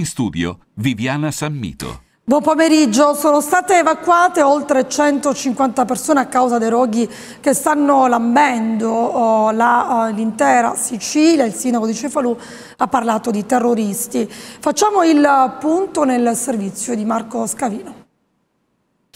In studio Viviana Sammito. Buon pomeriggio, sono state evacuate oltre 150 persone a causa dei roghi che stanno lambendo oh, eh, l'intera la, uh, Sicilia, il sindaco di Cefalù ha parlato di terroristi. Facciamo il punto nel servizio di Marco Scavino.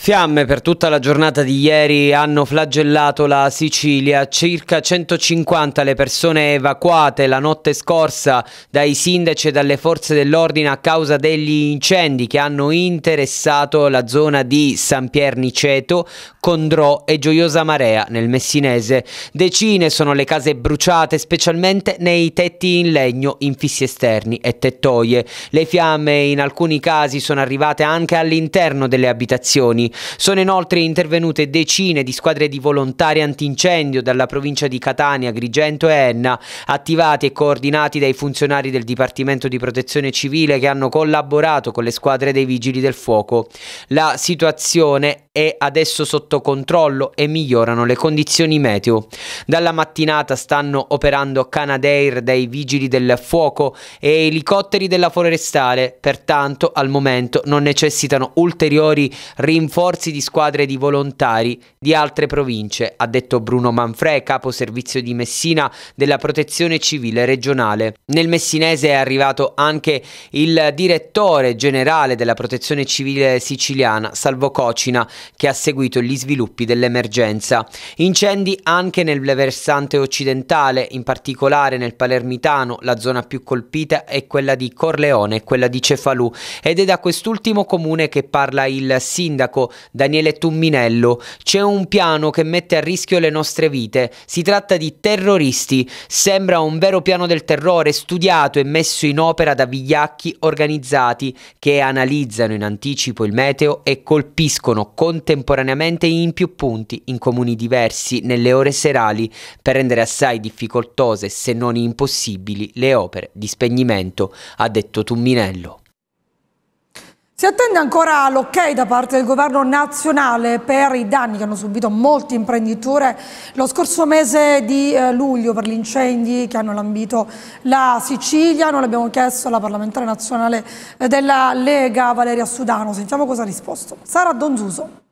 Fiamme per tutta la giornata di ieri hanno flagellato la Sicilia, circa 150 le persone evacuate la notte scorsa dai sindaci e dalle forze dell'ordine a causa degli incendi che hanno interessato la zona di San Pierniceto, Condrò e Gioiosa Marea nel Messinese. Decine sono le case bruciate, specialmente nei tetti in legno, infissi esterni e tettoie. Le fiamme in alcuni casi sono arrivate anche all'interno delle abitazioni. Sono inoltre intervenute decine di squadre di volontari antincendio dalla provincia di Catania, Agrigento e Enna, attivati e coordinati dai funzionari del Dipartimento di Protezione Civile che hanno collaborato con le squadre dei Vigili del Fuoco. La situazione è adesso sotto controllo e migliorano le condizioni meteo. Dalla mattinata stanno operando Canadair dei vigili del fuoco e elicotteri della forestale, pertanto al momento non necessitano ulteriori rinforzi di squadre di volontari di altre province, ha detto Bruno Manfre, capo servizio di Messina della Protezione Civile regionale. Nel messinese è arrivato anche il direttore generale della Protezione Civile siciliana, Salvo Cocina, che ha seguito gli sviluppi dell'emergenza. Incendi anche nel versante occidentale, in particolare nel palermitano, la zona più colpita è quella di Corleone quella di Cefalù ed è da quest'ultimo comune che parla il sindaco Daniele Tumminello. C'è un piano che mette a rischio le nostre vite, si tratta di terroristi, sembra un vero piano del terrore studiato e messo in opera da vigliacchi organizzati che analizzano in anticipo il meteo e colpiscono con contemporaneamente in più punti, in comuni diversi, nelle ore serali, per rendere assai difficoltose, se non impossibili, le opere di spegnimento, ha detto Tumminello. Si attende ancora l'ok da parte del governo nazionale per i danni che hanno subito molti imprenditori lo scorso mese di eh, luglio per gli incendi che hanno lambito la Sicilia. Non l'abbiamo chiesto alla parlamentare nazionale eh, della Lega Valeria Sudano. Sentiamo cosa ha risposto. Sara Donzuso.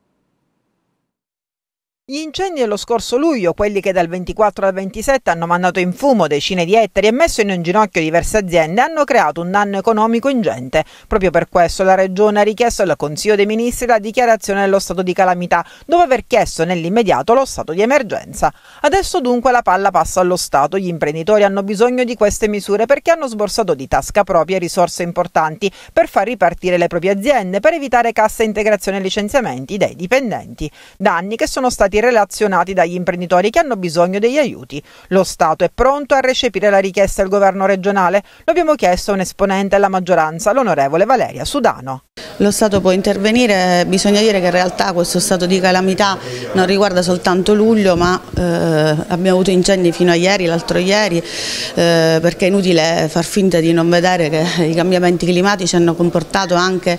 Gli incendi dello scorso luglio, quelli che dal 24 al 27 hanno mandato in fumo decine di ettari e messo in un ginocchio diverse aziende, hanno creato un danno economico ingente. Proprio per questo la Regione ha richiesto al Consiglio dei Ministri la dichiarazione dello stato di calamità, dopo aver chiesto nell'immediato lo stato di emergenza. Adesso dunque la palla passa allo Stato. Gli imprenditori hanno bisogno di queste misure perché hanno sborsato di tasca propria risorse importanti per far ripartire le proprie aziende, per evitare cassa integrazione e licenziamenti dei dipendenti. Danni che sono stati stati relazionati dagli imprenditori che hanno bisogno degli aiuti. Lo Stato è pronto a recepire la richiesta del governo regionale? Lo abbiamo chiesto a un esponente della maggioranza, l'onorevole Valeria Sudano. Lo Stato può intervenire, bisogna dire che in realtà questo stato di calamità non riguarda soltanto luglio ma eh, abbiamo avuto incendi fino a ieri, l'altro ieri, eh, perché è inutile far finta di non vedere che i cambiamenti climatici hanno comportato anche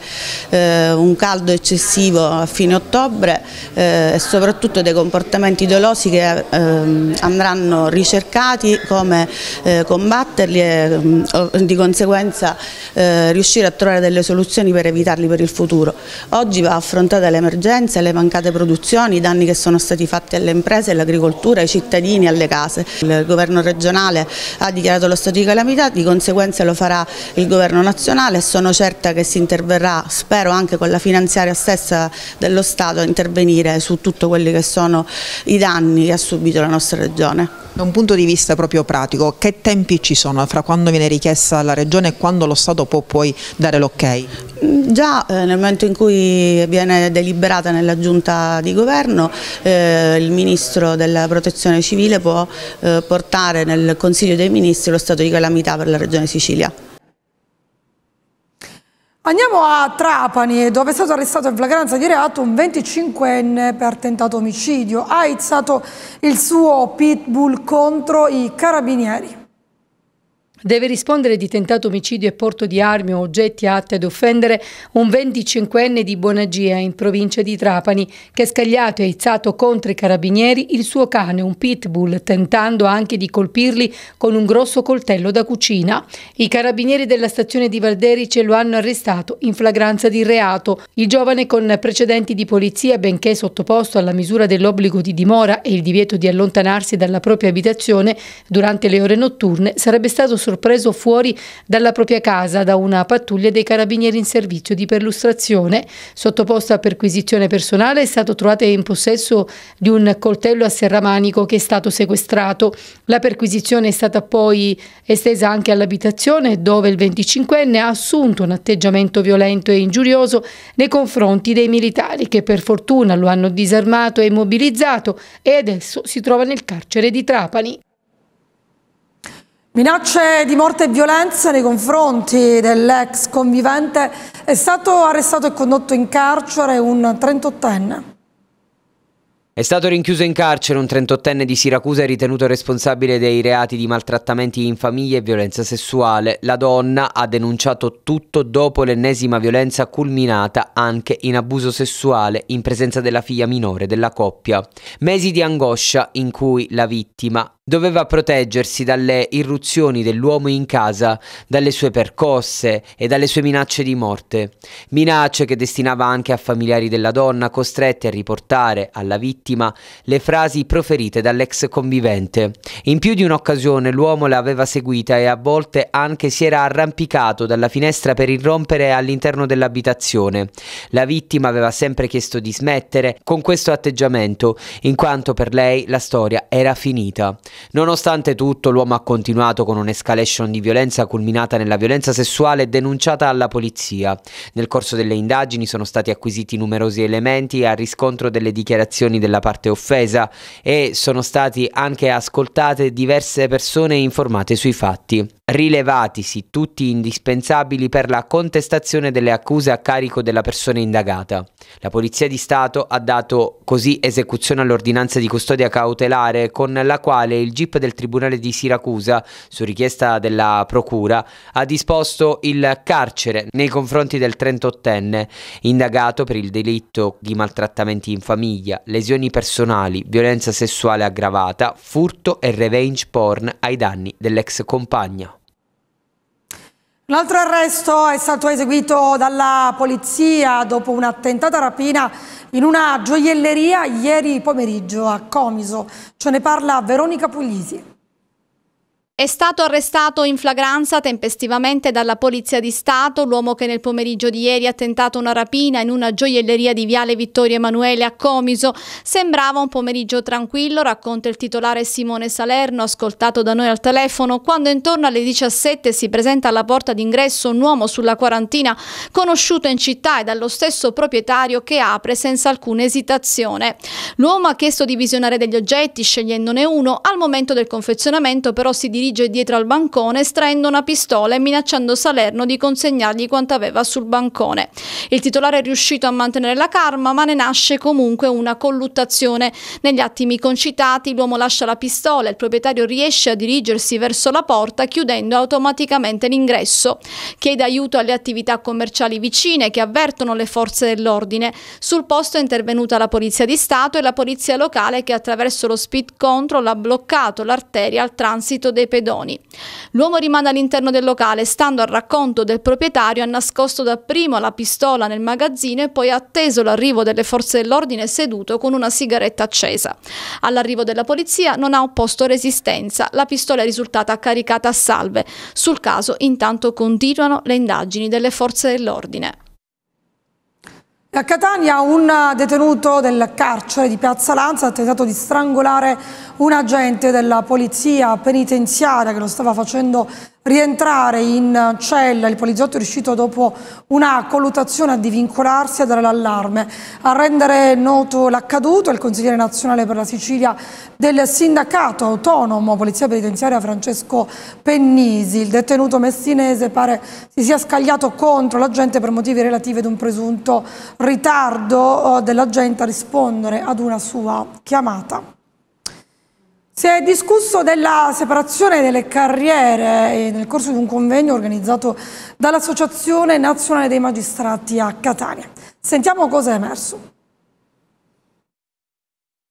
eh, un caldo eccessivo a fine ottobre eh, e soprattutto dei comportamenti dolosi che ehm, andranno ricercati, come eh, combatterli e mm, di conseguenza eh, riuscire a trovare delle soluzioni per evitarli per il futuro. Oggi va affrontata l'emergenza, le mancate produzioni, i danni che sono stati fatti alle imprese, all'agricoltura, ai cittadini, alle case. Il governo regionale ha dichiarato lo stato di calamità, di conseguenza lo farà il governo nazionale e sono certa che si interverrà, spero anche con la finanziaria stessa dello Stato, a intervenire su tutto quello che sono sono i danni che ha subito la nostra regione. Da un punto di vista proprio pratico, che tempi ci sono fra quando viene richiesta la Regione e quando lo Stato può poi dare l'ok? Mm, già eh, nel momento in cui viene deliberata nella giunta di governo eh, il Ministro della Protezione Civile può eh, portare nel Consiglio dei Ministri lo stato di calamità per la Regione Sicilia. Andiamo a Trapani, dove è stato arrestato in flagranza di reato un 25enne per tentato omicidio. Ha izzato il suo pitbull contro i carabinieri deve rispondere di tentato omicidio e porto di armi o oggetti atti ad offendere un 25enne di Buonagia in provincia di Trapani che ha scagliato e aizzato contro i carabinieri il suo cane, un pitbull, tentando anche di colpirli con un grosso coltello da cucina. I carabinieri della stazione di Valderice lo hanno arrestato in flagranza di reato. Il giovane con precedenti di polizia, benché sottoposto alla misura dell'obbligo di dimora e il divieto di allontanarsi dalla propria abitazione durante le ore notturne, sarebbe stato sorpreso sorpreso fuori dalla propria casa da una pattuglia dei carabinieri in servizio di perlustrazione. Sottoposto a perquisizione personale è stato trovato in possesso di un coltello a serramanico che è stato sequestrato. La perquisizione è stata poi estesa anche all'abitazione dove il 25enne ha assunto un atteggiamento violento e ingiurioso nei confronti dei militari che per fortuna lo hanno disarmato e immobilizzato e adesso si trova nel carcere di Trapani. Minacce di morte e violenza nei confronti dell'ex convivente è stato arrestato e condotto in carcere un 38enne. È stato rinchiuso in carcere un 38enne di Siracusa ritenuto responsabile dei reati di maltrattamenti in famiglia e violenza sessuale. La donna ha denunciato tutto dopo l'ennesima violenza culminata anche in abuso sessuale in presenza della figlia minore della coppia. Mesi di angoscia in cui la vittima doveva proteggersi dalle irruzioni dell'uomo in casa, dalle sue percosse e dalle sue minacce di morte, minacce che destinava anche a familiari della donna costretti a riportare alla vittima le frasi proferite dall'ex convivente. In più di un'occasione l'uomo la aveva seguita e a volte anche si era arrampicato dalla finestra per irrompere all'interno dell'abitazione. La vittima aveva sempre chiesto di smettere con questo atteggiamento, in quanto per lei la storia era finita. Nonostante tutto, l'uomo ha continuato con un'escalation di violenza culminata nella violenza sessuale denunciata alla polizia. Nel corso delle indagini sono stati acquisiti numerosi elementi a riscontro delle dichiarazioni della parte offesa e sono stati anche ascoltate diverse persone informate sui fatti. Rilevatisi tutti indispensabili per la contestazione delle accuse a carico della persona indagata. La Polizia di Stato ha dato così esecuzione all'ordinanza di custodia cautelare con la quale il il GIP del Tribunale di Siracusa, su richiesta della Procura, ha disposto il carcere nei confronti del 38enne, indagato per il delitto di maltrattamenti in famiglia, lesioni personali, violenza sessuale aggravata, furto e revenge porn ai danni dell'ex compagna. Un altro arresto è stato eseguito dalla polizia dopo un'attentata rapina in una gioielleria ieri pomeriggio a Comiso. Ce ne parla Veronica Puglisi. È stato arrestato in flagranza tempestivamente dalla Polizia di Stato l'uomo che nel pomeriggio di ieri ha tentato una rapina in una gioielleria di Viale Vittorio Emanuele a Comiso. Sembrava un pomeriggio tranquillo, racconta il titolare Simone Salerno, ascoltato da noi al telefono, quando intorno alle 17 si presenta alla porta d'ingresso un uomo sulla quarantina, conosciuto in città e dallo stesso proprietario che apre senza alcuna esitazione. L'uomo ha chiesto di visionare degli oggetti, scegliendone uno, al momento del confezionamento però si dirige dirige dietro al bancone estraendo una pistola e minacciando Salerno di consegnargli quanto aveva sul bancone. Il titolare è riuscito a mantenere la calma ma ne nasce comunque una colluttazione. Negli attimi concitati l'uomo lascia la pistola e il proprietario riesce a dirigersi verso la porta chiudendo automaticamente l'ingresso. Chiede aiuto alle attività commerciali vicine che avvertono le forze dell'ordine. Sul posto è intervenuta la Polizia di Stato e la Polizia locale che attraverso lo speed control ha bloccato l'arteria al transito dei pedoni. L'uomo rimane all'interno del locale, stando al racconto del proprietario, ha nascosto dapprima la pistola nel magazzino e poi ha atteso l'arrivo delle forze dell'ordine seduto con una sigaretta accesa. All'arrivo della polizia non ha opposto resistenza, la pistola è risultata caricata a salve. Sul caso intanto continuano le indagini delle forze dell'ordine. A Catania un detenuto del carcere di Piazza Lanza ha tentato di strangolare un agente della polizia penitenziaria che lo stava facendo rientrare in cella, il poliziotto è riuscito dopo una colluttazione a divincolarsi e a dare l'allarme. A rendere noto l'accaduto il consigliere nazionale per la Sicilia del sindacato autonomo Polizia Penitenziaria Francesco Pennisi. Il detenuto messinese pare si sia scagliato contro l'agente per motivi relativi ad un presunto ritardo eh, dell'agente a rispondere ad una sua chiamata. Si è discusso della separazione delle carriere nel corso di un convegno organizzato dall'Associazione Nazionale dei Magistrati a Catania. Sentiamo cosa è emerso.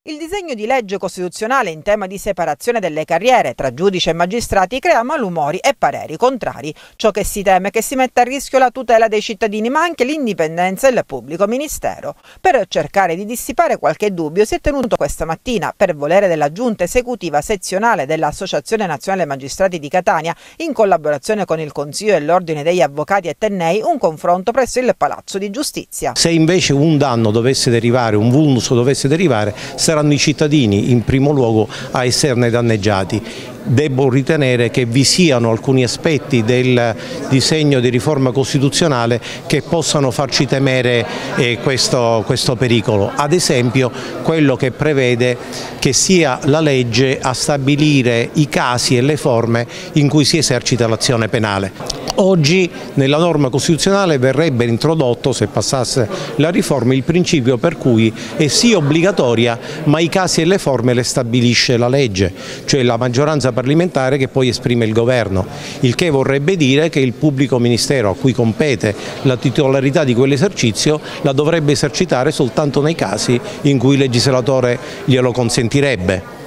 Il disegno di legge costituzionale in tema di separazione delle carriere tra giudici e magistrati crea malumori e pareri contrari, ciò che si teme è che si metta a rischio la tutela dei cittadini ma anche l'indipendenza del pubblico ministero. Per cercare di dissipare qualche dubbio si è tenuto questa mattina, per volere della giunta esecutiva sezionale dell'Associazione Nazionale Magistrati di Catania, in collaborazione con il Consiglio e l'Ordine degli Avvocati e un confronto presso il Palazzo di Giustizia. Se invece un danno dovesse derivare, un vulnus dovesse derivare, saranno i cittadini in primo luogo a esserne danneggiati Devo ritenere che vi siano alcuni aspetti del disegno di riforma costituzionale che possano farci temere eh, questo, questo, pericolo. Ad esempio quello che prevede che sia la legge a stabilire i casi e le forme in cui si esercita l'azione penale. Oggi nella norma costituzionale verrebbe introdotto, se passasse la riforma, il principio per cui è sì obbligatoria ma i casi e le forme le stabilisce la legge, cioè la maggioranza parlamentare che poi esprime il governo, il che vorrebbe dire che il pubblico ministero a cui compete la titolarità di quell'esercizio la dovrebbe esercitare soltanto nei casi in cui il legislatore glielo consentirebbe.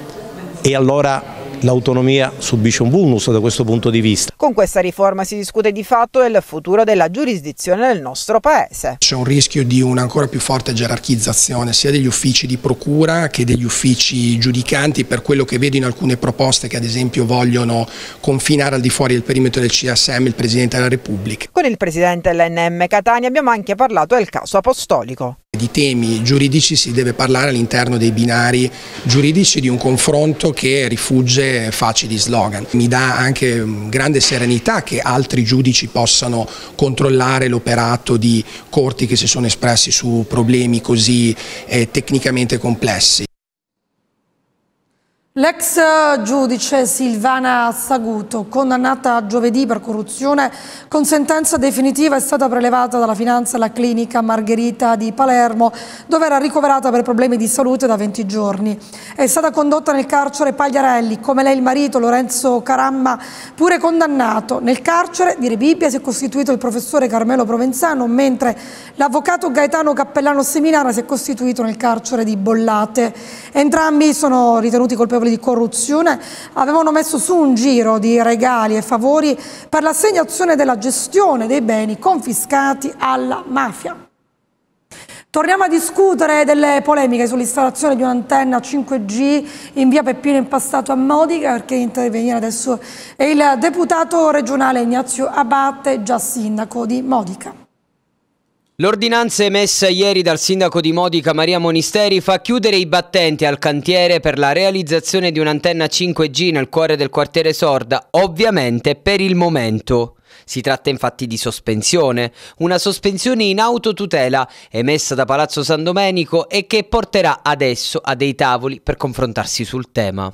E allora l'autonomia subisce un bonus da questo punto di vista. Con questa riforma si discute di fatto del futuro della giurisdizione nel nostro Paese. C'è un rischio di un'ancora più forte gerarchizzazione sia degli uffici di procura che degli uffici giudicanti per quello che vedo in alcune proposte che ad esempio vogliono confinare al di fuori del perimetro del CSM il Presidente della Repubblica. Con il Presidente dell'NM Catania abbiamo anche parlato del caso apostolico. Di temi giuridici si deve parlare all'interno dei binari giuridici di un confronto che rifugge facili slogan. Mi dà anche mm, grande serenità che altri giudici possano controllare l'operato di corti che si sono espressi su problemi così eh, tecnicamente complessi. L'ex giudice Silvana Saguto, condannata giovedì per corruzione, con sentenza definitiva è stata prelevata dalla finanza alla clinica Margherita di Palermo, dove era ricoverata per problemi di salute da 20 giorni. È stata condotta nel carcere Pagliarelli, come lei il marito Lorenzo Caramma, pure condannato. Nel carcere di Rebibbia si è costituito il professore Carmelo Provenzano, mentre l'avvocato Gaetano Cappellano Seminara si è costituito nel carcere di Bollate. Entrambi sono ritenuti colpevoli articoli di corruzione avevano messo su un giro di regali e favori per l'assegnazione della gestione dei beni confiscati alla mafia. Torniamo a discutere delle polemiche sull'installazione di un'antenna 5G in via Peppino Impastato a Modica, perché intervenire adesso è il deputato regionale Ignazio Abatte, già sindaco di Modica. L'ordinanza emessa ieri dal sindaco di Modica Maria Monisteri fa chiudere i battenti al cantiere per la realizzazione di un'antenna 5G nel cuore del quartiere Sorda, ovviamente per il momento. Si tratta infatti di sospensione, una sospensione in autotutela emessa da Palazzo San Domenico e che porterà adesso a dei tavoli per confrontarsi sul tema.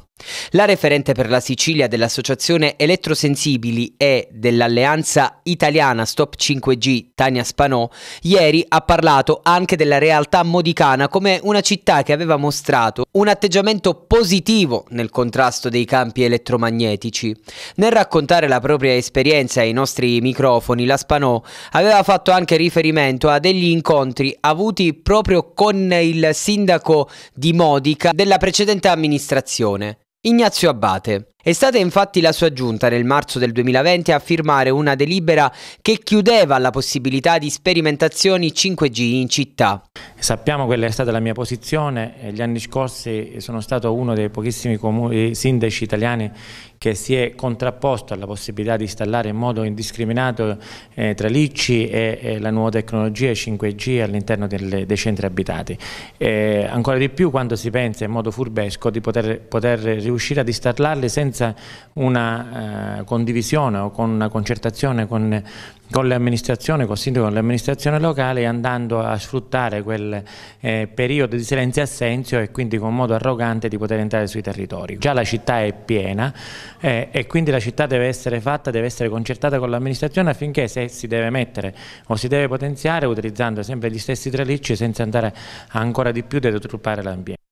La referente per la Sicilia dell'Associazione Elettrosensibili e dell'Alleanza Italiana Stop 5G, Tania Spanò, ieri ha parlato anche della realtà modicana come una città che aveva mostrato un atteggiamento positivo nel contrasto dei campi elettromagnetici. Nel raccontare la propria esperienza ai nostri microfoni, la Spanò aveva fatto anche riferimento a degli incontri avuti proprio con il sindaco di Modica della precedente amministrazione. Ignazio Abate è stata infatti la sua giunta nel marzo del 2020 a firmare una delibera che chiudeva la possibilità di sperimentazioni 5G in città. Sappiamo quella è stata la mia posizione, eh, gli anni scorsi sono stato uno dei pochissimi comuni, eh, sindaci italiani che si è contrapposto alla possibilità di installare in modo indiscriminato eh, tralicci e, e, la nuova tecnologia 5G all'interno dei centri abitati. E eh, ancora di più quando si pensa in modo furbesco di poter, poter riuscire ad installarle senza senza una eh, condivisione o con una concertazione con, con l'amministrazione, con il sindaco, con l'amministrazione locale e andando a sfruttare quel eh, periodo di silenzio e assenzio e quindi con modo arrogante di poter entrare sui territori. Già la città è piena eh, e quindi la città deve essere fatta, deve essere concertata con l'amministrazione affinché se si deve mettere o si deve potenziare utilizzando sempre gli stessi tralicci senza andare ancora di più a deturpare l'ambiente.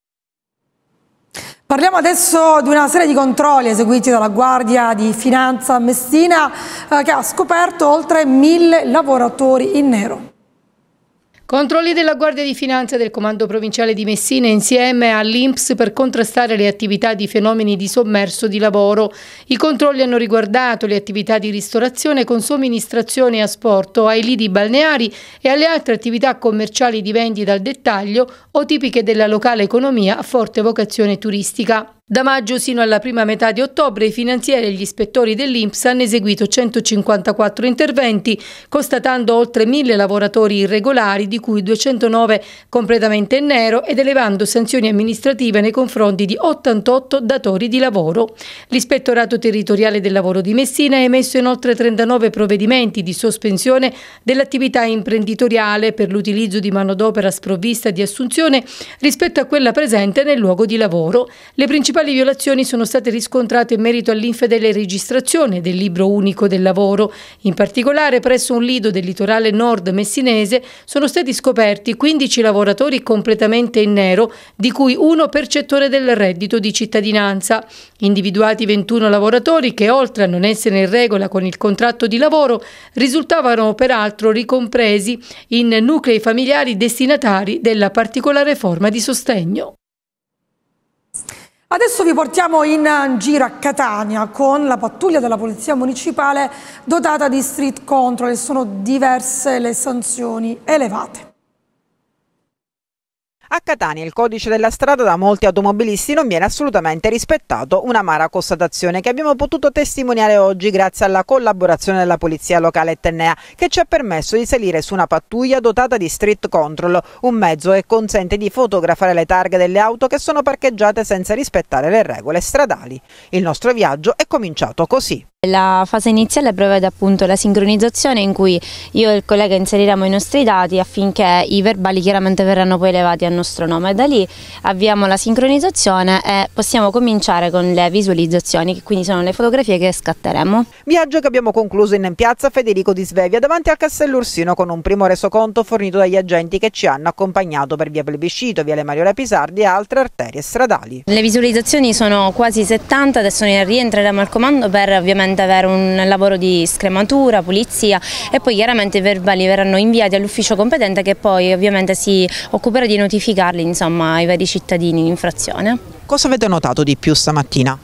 Parliamo adesso di una serie di controlli eseguiti dalla Guardia di Finanza Messina eh, che ha scoperto oltre mille lavoratori in nero. Controlli della Guardia di Finanza del Comando Provinciale di Messina insieme all'INPS per contrastare le attività di fenomeni di sommerso di lavoro. I controlli hanno riguardato le attività di ristorazione con somministrazione e asporto ai lidi balneari e alle altre attività commerciali di vendita al dettaglio o tipiche della locale economia a forte vocazione turistica. Da maggio sino alla prima metà di ottobre i finanzieri e gli ispettori dell'INPS hanno eseguito 154 interventi, constatando oltre 1000 lavoratori irregolari, di cui 209 completamente in nero, ed elevando sanzioni amministrative nei confronti di 88 datori di lavoro. L'Ispettorato Territoriale del Lavoro di Messina ha emesso inoltre 39 provvedimenti di sospensione dell'attività imprenditoriale per l'utilizzo di manodopera sprovvista di assunzione rispetto a quella presente nel luogo di lavoro. Le principali quali violazioni sono state riscontrate in merito all'infedele registrazione del libro unico del lavoro? In particolare, presso un lido del litorale nord messinese sono stati scoperti 15 lavoratori completamente in nero, di cui uno percettore del reddito di cittadinanza. Individuati 21 lavoratori che, oltre a non essere in regola con il contratto di lavoro, risultavano peraltro ricompresi in nuclei familiari destinatari della particolare forma di sostegno. Adesso vi portiamo in giro a Catania con la pattuglia della Polizia Municipale dotata di street control e sono diverse le sanzioni elevate. A Catania il codice della strada da molti automobilisti non viene assolutamente rispettato, una amara constatazione che abbiamo potuto testimoniare oggi grazie alla collaborazione della Polizia Locale Etnea che ci ha permesso di salire su una pattuglia dotata di street control, un mezzo che consente di fotografare le targhe delle auto che sono parcheggiate senza rispettare le regole stradali. Il nostro viaggio è cominciato così. La fase iniziale prevede appunto la sincronizzazione in cui io e il collega inseriremo i nostri dati affinché i verbali chiaramente verranno poi elevati a nostro nome. Da lì avviamo la sincronizzazione e possiamo cominciare con le visualizzazioni, che quindi sono le fotografie che scatteremo. Viaggio che abbiamo concluso in piazza Federico di Svevia davanti al Castello Ursino con un primo resoconto fornito dagli agenti che ci hanno accompagnato per via Plebiscito, via Le Mariole Pisardi e altre arterie stradali. Le visualizzazioni sono quasi 70, adesso ne rientreremo al comando per ovviamente chiaramente avere un lavoro di scrematura, pulizia e poi chiaramente i verbali verranno inviati all'ufficio competente che poi ovviamente si occuperà di notificarli insomma, ai vari cittadini in infrazione. Cosa avete notato di più stamattina?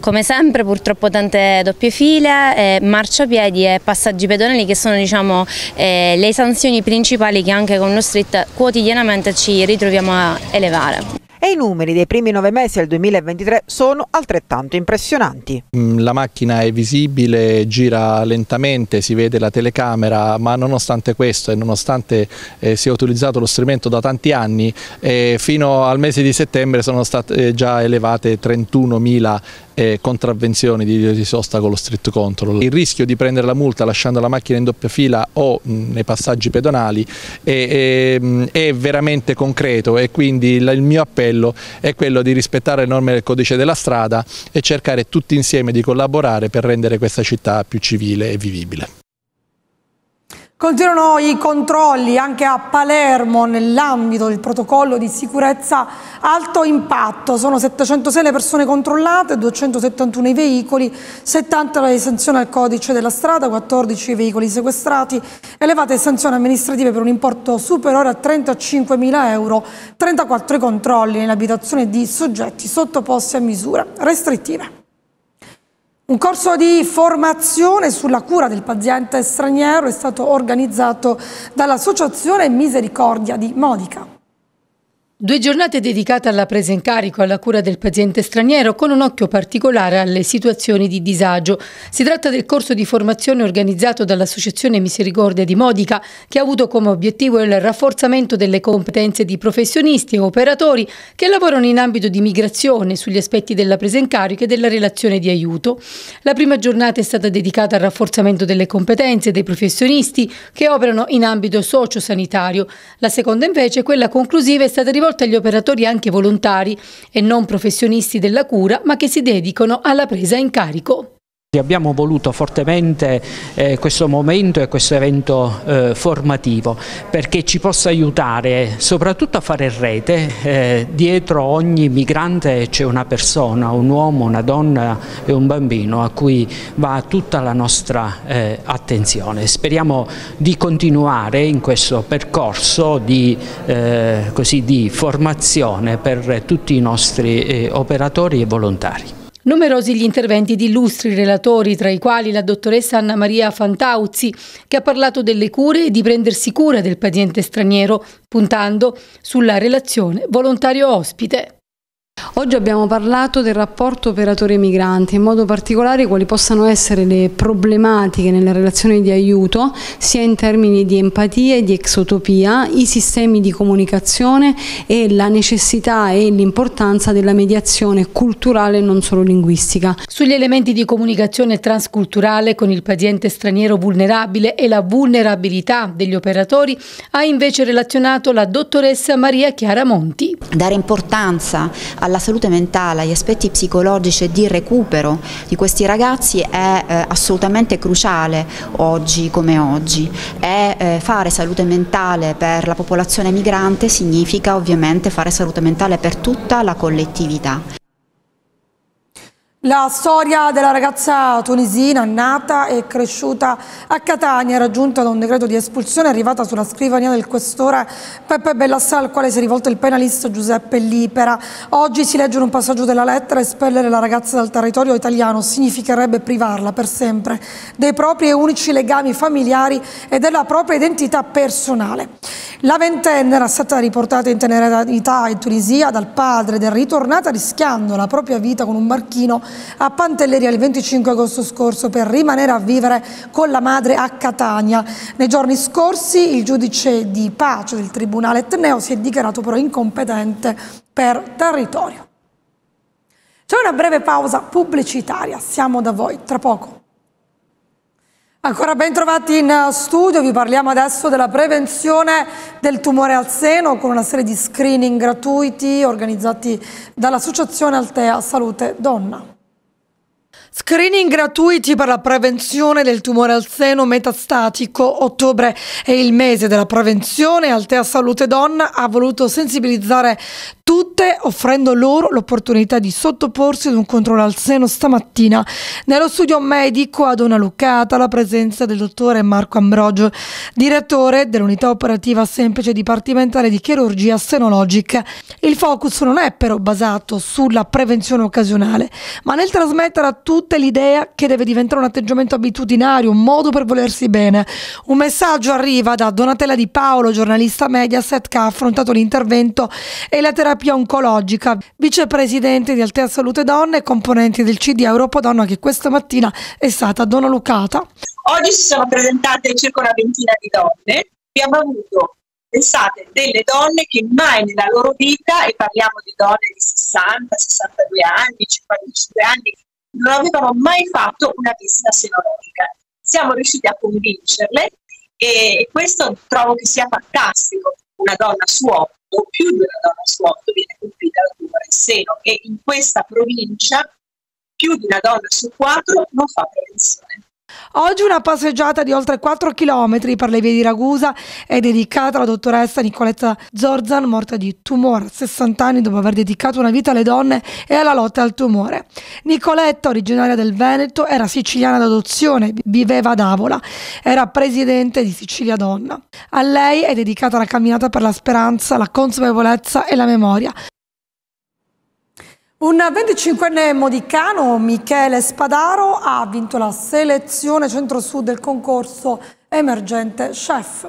come sempre purtroppo tante doppie file, eh, marciapiedi e passaggi pedonali che sono diciamo, eh, le sanzioni principali che anche con lo street quotidianamente ci ritroviamo a elevare e i numeri dei primi nove mesi del 2023 sono altrettanto impressionanti. Mm, la macchina è visibile, gira lentamente, si vede la telecamera, ma nonostante questo e nonostante eh, sia utilizzato lo strumento da tanti anni, eh, fino al mese di settembre sono state eh, già elevate 31.000 eh, contravvenzioni di, di sosta con lo street control. Il rischio di prendere la multa lasciando la macchina in doppia fila o mh, nei passaggi pedonali è, è, è, veramente concreto e quindi il, il mio appello è quello di rispettare le norme del codice della strada e cercare tutti insieme di collaborare per rendere questa città più civile e vivibile. Continuano i controlli anche a Palermo nell'ambito del protocollo di sicurezza alto impatto. Sono 706 le persone controllate, 271 i veicoli, 70 le sanzioni al codice della strada, 14 i veicoli sequestrati, elevate sanzioni amministrative per un importo superiore a 35.000 euro, 34 i controlli nell'abitazione di soggetti sottoposti a misure restrittive. Un corso di formazione sulla cura del paziente straniero è stato organizzato dall'Associazione Misericordia di Modica. Due giornate dedicate alla presa in carico e alla cura del paziente straniero con un occhio particolare alle situazioni di disagio. Si tratta del corso di formazione organizzato dall'Associazione Misericordia di Modica che ha avuto come obiettivo il rafforzamento delle competenze di professionisti e operatori che lavorano in ambito di migrazione sugli aspetti della presa in carico e della relazione di aiuto. La prima giornata è stata dedicata al rafforzamento delle competenze dei professionisti che operano in ambito sociosanitario. La seconda invece, quella conclusiva, è stata rivolta rivolta agli operatori anche volontari e non professionisti della cura, ma che si dedicano alla presa in carico. Abbiamo voluto fortemente eh, questo momento e questo evento eh, formativo perché ci possa aiutare soprattutto a fare rete. Eh, dietro ogni migrante c'è una persona, un uomo, una donna e un bambino a cui va tutta la nostra eh, attenzione. Speriamo di continuare in questo percorso di, eh, così, di formazione per tutti i nostri eh, operatori e volontari. Numerosi gli interventi di illustri relatori, tra i quali la dottoressa Anna Maria Fantauzzi, che ha parlato delle cure e di prendersi cura del paziente straniero, puntando sulla relazione volontario-ospite. Oggi abbiamo parlato del rapporto operatore-migranti, in modo particolare quali possano essere le problematiche nella relazione di aiuto, sia in termini di empatia e di exotopia, i sistemi di comunicazione e la necessità e l'importanza della mediazione culturale e non solo linguistica. Sugli elementi di comunicazione transculturale con il paziente straniero vulnerabile e la vulnerabilità degli operatori ha invece relazionato la dottoressa Maria Chiara Monti. Dare importanza alla alla salute mentale, agli aspetti psicologici e di recupero di questi ragazzi è eh, assolutamente cruciale oggi come oggi e eh, fare salute mentale per la popolazione migrante significa ovviamente fare salute mentale per tutta la collettività. La storia della ragazza tunisina nata e cresciuta a Catania, raggiunta da un decreto di espulsione, è arrivata sulla scrivania del questore Peppe Bellassà, al quale si è rivolto il penalista Giuseppe Lipera. Oggi si legge in un passaggio della lettera: espellere la ragazza dal territorio italiano significherebbe privarla per sempre dei propri e unici legami familiari e della propria identità personale. La ventenne era stata riportata in tenera età in Tunisia dal padre ed è ritornata rischiando la propria vita con un barchino a Pantelleria il 25 agosto scorso per rimanere a vivere con la madre a Catania. Nei giorni scorsi il giudice di pace del Tribunale Etneo si è dichiarato però incompetente per territorio. C'è una breve pausa pubblicitaria, siamo da voi tra poco. Ancora ben trovati in studio, vi parliamo adesso della prevenzione del tumore al seno con una serie di screening gratuiti organizzati dall'Associazione Altea Salute Donna. Screening gratuiti per la prevenzione del tumore al seno metastatico. Ottobre è il mese della prevenzione. Altea Salute Donna ha voluto sensibilizzare tutte offrendo loro l'opportunità di sottoporsi ad un controllo al seno stamattina. Nello studio medico ad una lucata la presenza del dottore Marco Ambrogio, direttore dell'unità operativa semplice dipartimentale di chirurgia senologica. Il focus non è però basato sulla prevenzione occasionale, ma nel trasmettere a tutti tutte l'idea che deve diventare un atteggiamento abitudinario, un modo per volersi bene. Un messaggio arriva da Donatella Di Paolo, giornalista Mediaset, che ha affrontato l'intervento e la terapia oncologica, vicepresidente di Altea Salute Donne e componente del CD Europa Donna che questa mattina è stata Lucata. Oggi si sono presentate circa una ventina di donne. Abbiamo avuto pensate, delle donne che mai nella loro vita, e parliamo di donne di 60, 62 anni, 55 anni, non avevano mai fatto una visita senologica. Siamo riusciti a convincerle e questo trovo che sia fantastico. Una donna su otto, più di una donna su otto, viene colpita dal tumore al seno e in questa provincia più di una donna su quattro non fa prevenzione. Oggi una passeggiata di oltre 4 km per le vie di Ragusa è dedicata alla dottoressa Nicoletta Zorzan, morta di tumore a 60 anni dopo aver dedicato una vita alle donne e alla lotta al tumore. Nicoletta, originaria del Veneto, era siciliana d'adozione, viveva ad Avola, era presidente di Sicilia Donna. A lei è dedicata la camminata per la speranza, la consapevolezza e la memoria, un 25enne modicano, Michele Spadaro, ha vinto la selezione centro-sud del concorso Emergente Chef.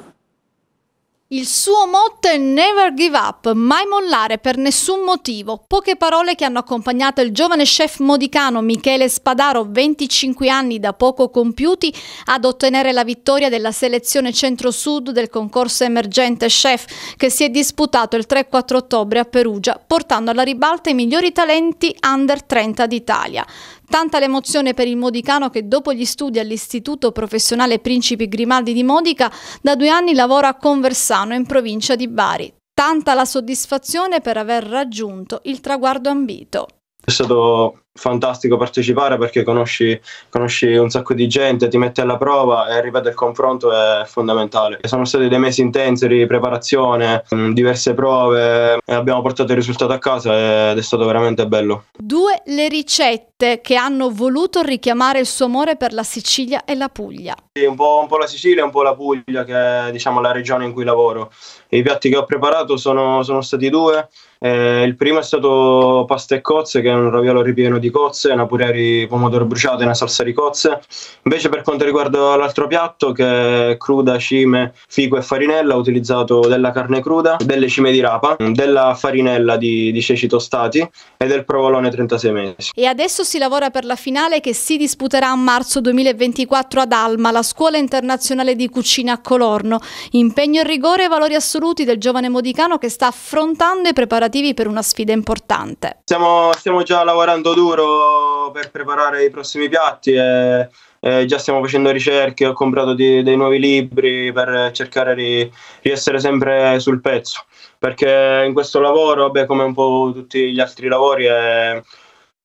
Il suo motto è Never give up, mai mollare per nessun motivo. Poche parole che hanno accompagnato il giovane chef modicano Michele Spadaro, 25 anni da poco compiuti, ad ottenere la vittoria della selezione centro-sud del concorso emergente chef che si è disputato il 3-4 ottobre a Perugia, portando alla ribalta i migliori talenti under 30 d'Italia. Tanta l'emozione per il modicano che dopo gli studi all'Istituto Professionale Principi Grimaldi di Modica da due anni lavora a Conversano in provincia di Bari. Tanta la soddisfazione per aver raggiunto il traguardo ambito è stato fantastico partecipare perché conosci, conosci, un sacco di gente, ti metti alla prova e ripeto il confronto è fondamentale. Sono stati dei mesi intensi di preparazione, mm, diverse prove, abbiamo portato il risultato a casa ed è stato veramente bello. Due le ricette che hanno voluto richiamare il suo amore per la Sicilia e la Puglia. un, po', un po', la Sicilia e un po' la Puglia che è diciamo, la regione in cui lavoro. I piatti che ho preparato sono, sono stati due. Eh, il primo è stato pasta e cozze, che è un raviolo ripieno di cozze, una pomodoro bruciato e una salsa di cozze. Invece, per quanto riguarda l'altro piatto, che è cruda, cime, fico e farinella, ho utilizzato della carne cruda, delle cime di rapa, della farinella di, di ceci tostati e del provolone 36 mesi. E adesso si lavora per la finale che si disputerà a marzo 2024 ad Alma, la scuola internazionale di cucina a Colorno. Impegno e rigore e valori assoluti del giovane modicano che sta affrontando e preparando preparativi per una sfida importante. Stiamo, stiamo già lavorando duro per preparare i prossimi piatti e, e già stiamo facendo ricerche, ho comprato di, dei nuovi libri per cercare di, di, essere sempre sul pezzo, perché in questo lavoro, vabbè, come un po' tutti gli altri lavori, è,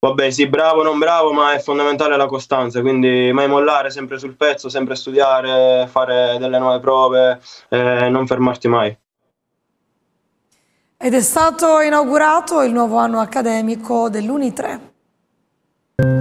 vabbè, sì, bravo, non bravo, ma è fondamentale la costanza, quindi mai mollare, sempre sul pezzo, sempre studiare, fare delle nuove prove, eh, non fermarti mai ed è stato inaugurato il nuovo anno accademico dell'Uni3.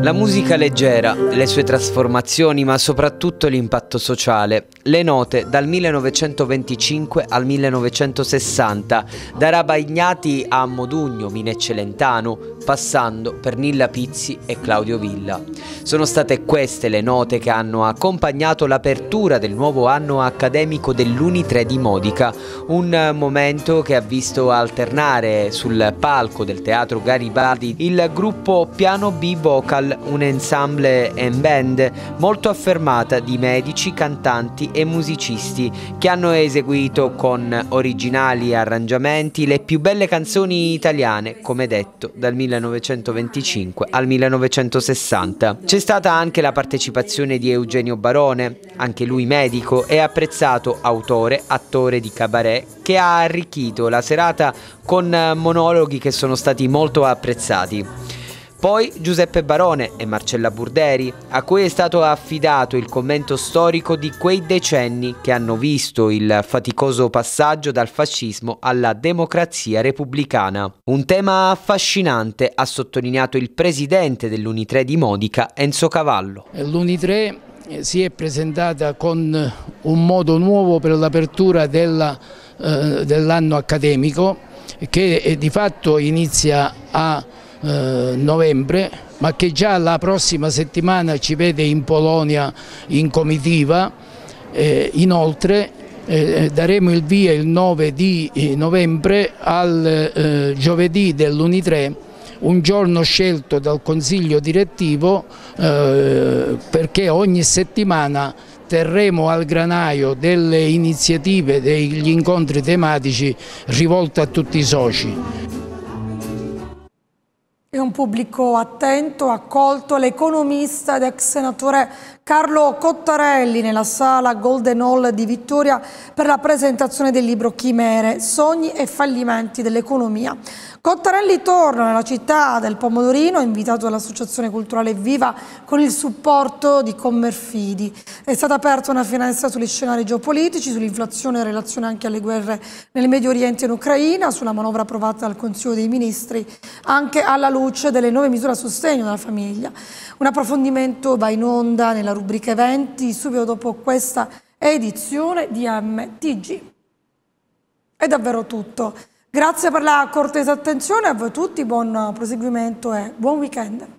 La musica leggera, le sue trasformazioni ma soprattutto l'impatto sociale. Le note dal 1925 al 1960, da Rabagnati a Modugno, Minecce Lentano, passando per Nilla Pizzi e Claudio Villa. Sono state queste le note che hanno accompagnato l'apertura del nuovo anno accademico dell'Uni3 di Modica, un momento che ha visto alternare sul palco del Teatro Garibaldi il gruppo Piano B Vocal, un ensemble and band molto affermata di medici, cantanti e musicisti che hanno eseguito con originali arrangiamenti le più belle canzoni italiane, come detto, dal 1990. 1925 al 1960. C'è stata anche la partecipazione di Eugenio Barone, anche lui medico e apprezzato autore, attore di cabaret, che ha arricchito la serata con monologhi che sono stati molto apprezzati. Poi Giuseppe Barone e Marcella Burderi, a cui è stato affidato il commento storico di quei decenni che hanno visto il faticoso passaggio dal fascismo alla democrazia repubblicana. Un tema affascinante, ha sottolineato il presidente dell'Uni3 di Modica, Enzo Cavallo. L'Uni3 eh, si è presentata con eh, un modo nuovo per l'apertura eh, dell'anno eh, dell accademico che di fatto inizia a eh, novembre, ma che già la prossima settimana ci vede in Polonia in comitiva, eh, inoltre eh, daremo il via il 9 di eh, novembre al eh, giovedì dell'Unitre un giorno scelto dal consiglio direttivo perché ogni settimana terremo al granaio delle iniziative, degli incontri tematici rivolti a tutti i soci. È un pubblico attento, accolto l'economista ed ex senatore Carlo Cottarelli nella sala Golden Hall di Vittoria per la presentazione del libro Chimere, sogni e fallimenti dell'economia. Cottarelli torna nella città del Pomodorino, invitato dall'Associazione Culturale Viva con il supporto di Commerfidi. È stata aperta una finestra sugli scenari geopolitici, sull'inflazione in relazione anche alle guerre nel Medio Oriente e in Ucraina, sulla manovra approvata dal Consiglio dei Ministri, anche alla luce luce delle nuove misure a sostegno della famiglia. Un approfondimento va in onda nella rubrica eventi subito dopo questa edizione di MTG. È davvero tutto. Grazie per la cortesa attenzione a voi tutti, buon proseguimento e buon weekend.